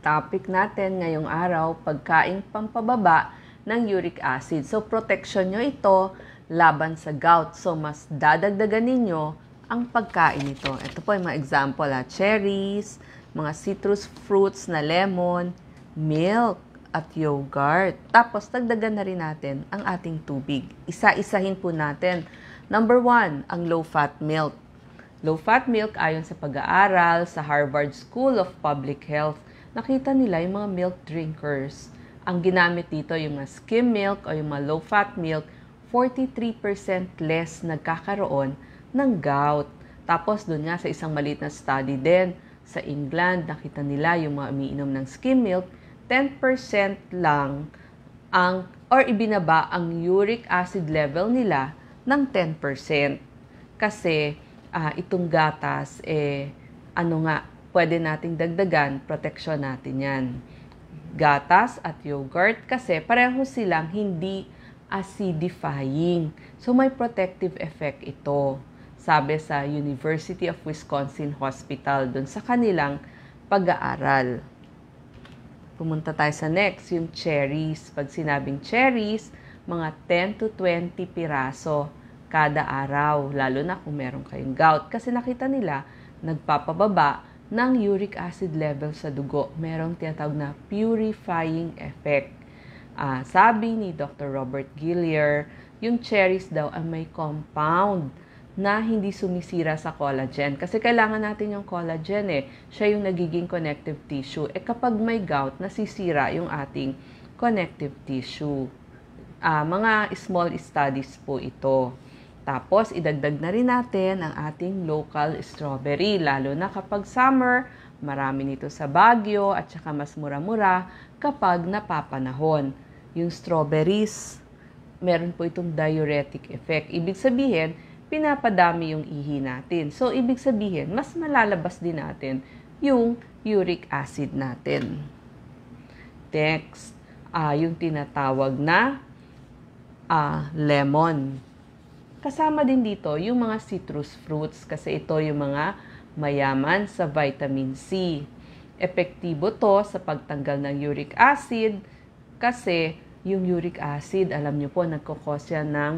topic natin ngayong araw, pagkaing pampababa ng uric acid. So, protection nyo ito laban sa gout. So, mas dadagdagan ninyo ang pagkain nito. Ito po yung mga example, ha? Ah, cherries, mga citrus fruits na lemon, milk, at yogurt. Tapos, dagdagan na rin natin ang ating tubig. Isa-isahin po natin. Number one, ang low-fat milk. Low-fat milk ayon sa pag-aaral sa Harvard School of Public Health nakita nila yung mga milk drinkers. Ang ginamit dito yung mga skim milk o yung mga low-fat milk, 43% less nagkakaroon ng gout. Tapos doon nga sa isang maliit na study din, sa England, nakita nila yung mga umiinom ng skim milk, 10% lang ang or ibinaba ang uric acid level nila ng 10%. Kasi uh, itong gatas, eh, ano nga, pwede nating dagdagan, proteksyon natin yan. Gatas at yogurt kasi pareho silang hindi acidifying. So may protective effect ito. Sabi sa University of Wisconsin Hospital dun sa kanilang pag-aaral. Pumunta tayo sa next, yung cherries. Pag sinabing cherries, mga 10 to 20 piraso kada araw, lalo na kung meron kayong gout. Kasi nakita nila, nagpapababa ng uric acid level sa dugo. Merong tinatawag na purifying effect. Uh, sabi ni Dr. Robert Gillier, yung cherries daw ay may compound na hindi sumisira sa collagen. Kasi kailangan natin yung collagen eh. Siya yung nagiging connective tissue. Eh kapag may gout, nasisira yung ating connective tissue. Uh, mga small studies po ito. Tapos, idagdag na rin natin ang ating local strawberry, lalo na kapag summer, marami nito sa Baguio at saka mas mura-mura kapag napapanahon. Yung strawberries, meron po itong diuretic effect. Ibig sabihin, pinapadami yung ihi natin. So, ibig sabihin, mas malalabas din natin yung uric acid natin. Next, uh, yung tinatawag na uh, lemon. Kasama din dito yung mga citrus fruits kasi ito yung mga mayaman sa vitamin C. Epektibo to sa pagtanggal ng uric acid kasi yung uric acid, alam nyo po, nagkakos yan ng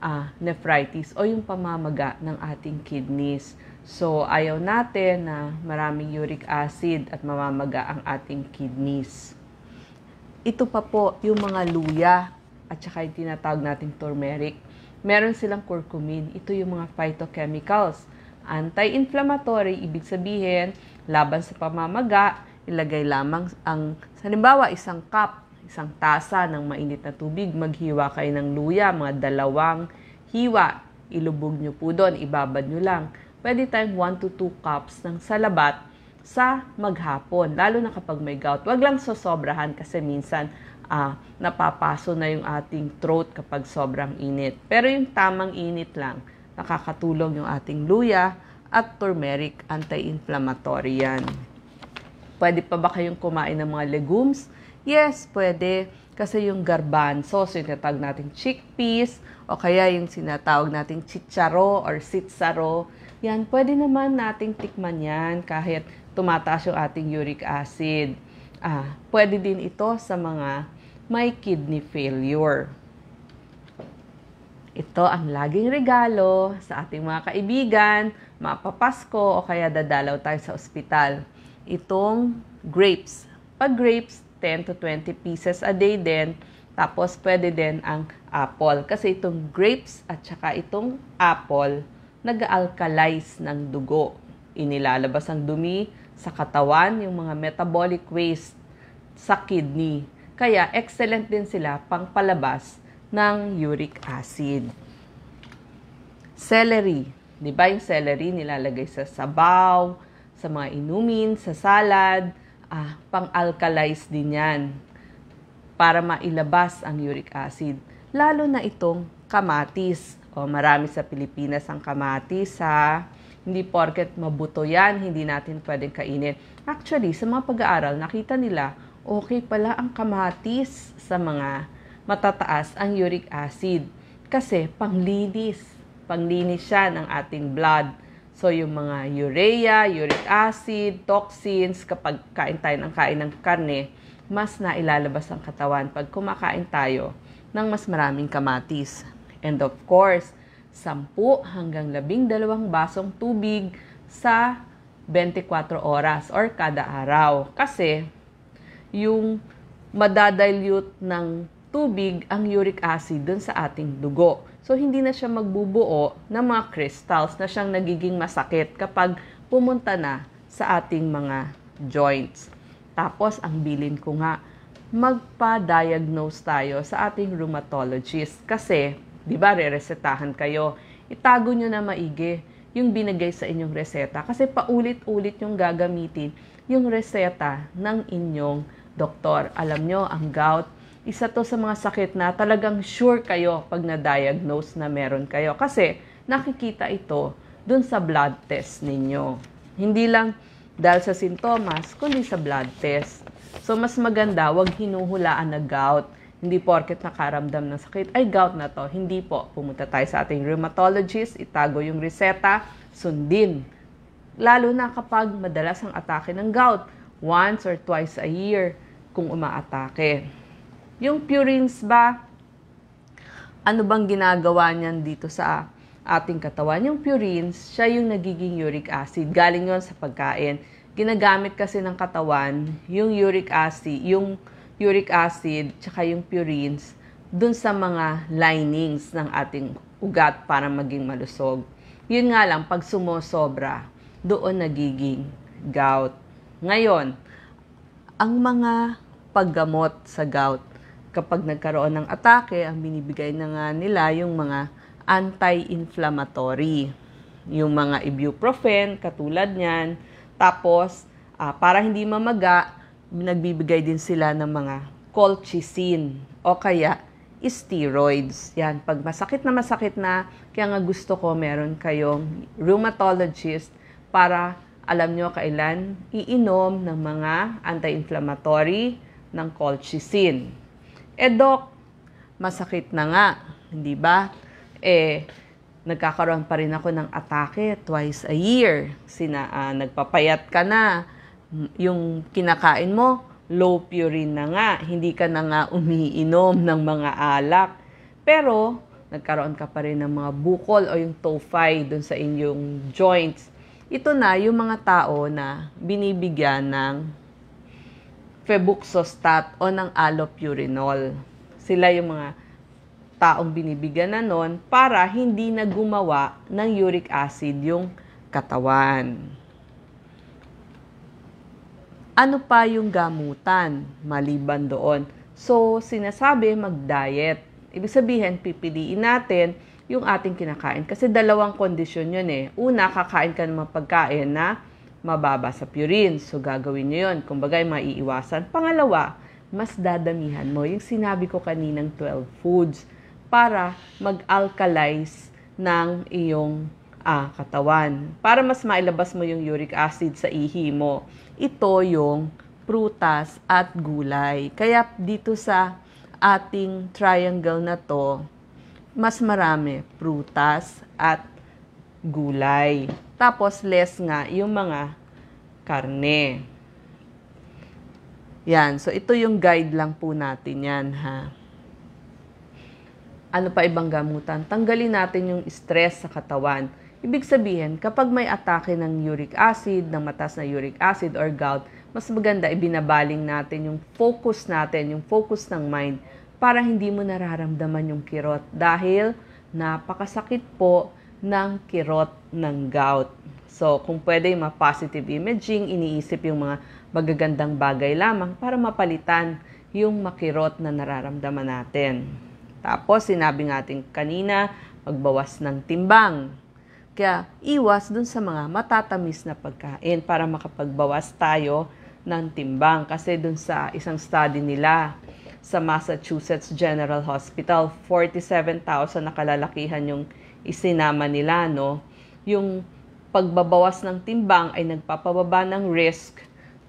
uh, nephritis o yung pamamaga ng ating kidneys. So, ayaw natin na maraming uric acid at mamamaga ang ating kidneys. Ito pa po yung mga luya at saka yung tinatawag nating turmeric meron silang curcumin. Ito yung mga phytochemicals. Anti-inflammatory, ibig sabihin, laban sa pamamaga, ilagay lamang ang, halimbawa, isang cup, isang tasa ng mainit na tubig, maghiwa kayo ng luya, mga dalawang hiwa, ilubog nyo po doon, ibabad nyo lang. Pwede tayong 1 to 2 cups ng salabat sa maghapon, lalo na kapag may gout. Huwag lang sosobrahan kasi minsan uh, napapaso na yung ating throat kapag sobrang init. Pero yung tamang init lang, nakakatulong yung ating luya at turmeric, anti-inflammatory yan. Pwede pa ba kayong kumain ng mga legumes? Yes, pwede. Kasi yung garbanzo, so yung tinatawag nating chickpeas, o kaya yung sinatawag nating chicharo or sitsaro, yan, pwede naman nating tikman yan kahit tumataas yung ating uric acid. Ah, pwede din ito sa mga may kidney failure. Ito ang laging regalo sa ating mga kaibigan, mapapasko o kaya dadalaw tayo sa ospital. Itong grapes. Pag grapes, 10 to 20 pieces a day din. Tapos pwede din ang apple. Kasi itong grapes at saka itong apple, nag-alkalize ng dugo. Inilalabas ang dumi sa katawan, yung mga metabolic waste sa kidney kaya excellent din sila pang palabas ng uric acid. Celery. Di ba yung celery nilalagay sa sabaw, sa mga inumin, sa salad. Ah, pang-alkalize din yan para mailabas ang uric acid. Lalo na itong kamatis. O, marami sa Pilipinas ang kamatis sa Hindi porket mabuto yan, hindi natin pwedeng kainin. Actually, sa mga pag-aaral, nakita nila okay pala ang kamatis sa mga matataas ang uric acid kasi panglinis. Panglinis siya ng ating blood. So, yung mga urea, uric acid, toxins, kapag kain tayo ng kain ng karne, mas nailalabas ang katawan pag kumakain tayo ng mas maraming kamatis. And of course, 10 hanggang 12 basong tubig sa 24 oras or kada araw. Kasi yung madadilute ng tubig ang uric acid dun sa ating dugo. So, hindi na siya magbubuo ng mga crystals na siyang nagiging masakit kapag pumunta na sa ating mga joints. Tapos, ang bilin ko nga, magpa-diagnose tayo sa ating rheumatologist kasi, di ba, re-resetahan kayo. Itago nyo na maigi yung binigay sa inyong reseta kasi paulit-ulit yung gagamitin yung reseta ng inyong doktor. Alam nyo, ang gout, isa to sa mga sakit na talagang sure kayo pag na-diagnose na meron kayo. Kasi nakikita ito dun sa blood test ninyo. Hindi lang dahil sa sintomas, kundi sa blood test. So, mas maganda, wag hinuhulaan na gout. Hindi porket nakaramdam ng sakit, ay gout na to. Hindi po. Pumunta tayo sa ating rheumatologist, itago yung reseta, sundin. Lalo na kapag madalas ang atake ng gout, once or twice a year kung umaatake. Yung purines ba, ano bang ginagawa niyan dito sa ating katawan? Yung purines, siya yung nagiging uric acid. Galing yon sa pagkain. Ginagamit kasi ng katawan yung uric acid, yung uric acid, tsaka yung purines dun sa mga linings ng ating ugat para maging malusog. Yun nga lang, pag sumosobra, doon nagiging gout. Ngayon, ang mga paggamot sa gout. Kapag nagkaroon ng atake, ang binibigay na nga nila yung mga anti-inflammatory. Yung mga ibuprofen, katulad niyan. Tapos, uh, para hindi mamaga, nagbibigay din sila ng mga colchicine o kaya steroids. Yan, pag masakit na masakit na, kaya nga gusto ko meron kayong rheumatologist para alam nyo kailan iinom ng mga anti-inflammatory ng colchicine. Eh, Doc, masakit na nga, hindi ba? Eh, nagkakaroon pa rin ako ng atake twice a year. Sina, uh, nagpapayat ka na, yung kinakain mo, low purine na nga, hindi ka na nga umiinom ng mga alak. Pero, nagkaroon ka pa rin ng mga bukol o yung tophi dun sa inyong joints. Ito na yung mga tao na binibigyan ng febuxostat o ng allopurinol. Sila yung mga taong binibigyan na nun para hindi na gumawa ng uric acid yung katawan. Ano pa yung gamutan maliban doon? So, sinasabi mag-diet. Ibig sabihin, pipiliin natin yung ating kinakain. Kasi dalawang kondisyon yun eh. Una, kakain ka ng mga pagkain na mababa sa purine. So, gagawin nyo yun. Kung bagay, maiiwasan. Pangalawa, mas dadamihan mo yung sinabi ko kaninang 12 foods para mag-alkalize ng iyong ah, katawan. Para mas mailabas mo yung uric acid sa ihi mo. Ito yung prutas at gulay. Kaya dito sa ating triangle na to, mas marami prutas at gulay. Tapos less nga yung mga karne. Yan. So, ito yung guide lang po natin yan, ha? Ano pa ibang gamutan? Tanggalin natin yung stress sa katawan. Ibig sabihin, kapag may atake ng uric acid, ng matas na uric acid or gout, mas maganda ibinabaling natin yung focus natin, yung focus ng mind, para hindi mo nararamdaman yung kirot. Dahil napakasakit po ng kirot ng gout. So, kung pwede yung mga positive imaging, iniisip yung mga magagandang bagay lamang para mapalitan yung makirot na nararamdaman natin. Tapos, sinabi ng ating kanina, magbawas ng timbang. Kaya, iwas dun sa mga matatamis na pagkain para makapagbawas tayo ng timbang. Kasi dun sa isang study nila, sa Massachusetts General Hospital, 47,000 na kalalakihan yung isinama nila, no? Yung pagbabawas ng timbang ay nagpapababa ng risk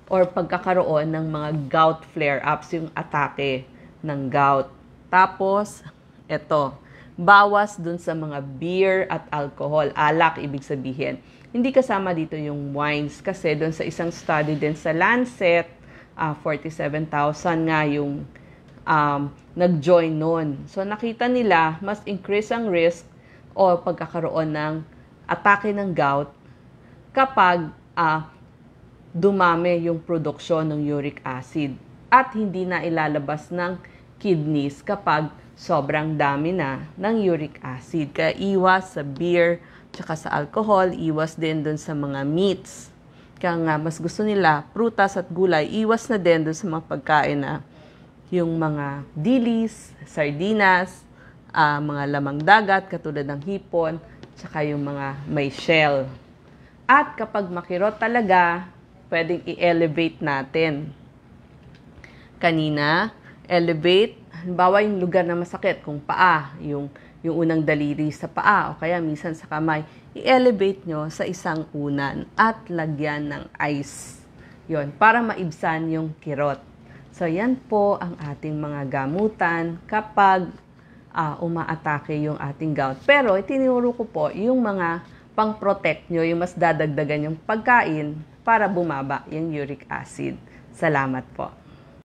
or pagkakaroon ng mga gout flare-ups, yung atake ng gout. Tapos, eto, bawas dun sa mga beer at alcohol. Alak, ibig sabihin. Hindi kasama dito yung wines kasi doon sa isang study din sa Lancet, uh, ah, 47,000 nga yung um, nag-join noon. So nakita nila, mas increase ang risk o pagkakaroon ng atake ng gout kapag uh, dumami yung produksyon ng uric acid at hindi na ilalabas ng kidneys kapag sobrang dami na ng uric acid. Kaya iwas sa beer, tsaka sa alcohol, iwas din dun sa mga meats. Kaya nga, mas gusto nila prutas at gulay, iwas na din dun sa mga pagkain na yung mga dilis, sardinas, uh, mga lamang dagat katulad ng hipon, tsaka yung mga may shell. At kapag makirot talaga, pwedeng i-elevate natin. Kanina, elevate, halimbawa yung lugar na masakit, kung paa, yung, yung unang daliri sa paa, o kaya minsan sa kamay, i-elevate nyo sa isang unan at lagyan ng ice. yon para maibsan yung kirot. So, yan po ang ating mga gamutan kapag uh, umaatake yung ating gout. Pero itinuro ko po yung mga pang-protect nyo, yung mas dadagdagan yung pagkain para bumaba yung uric acid. Salamat po.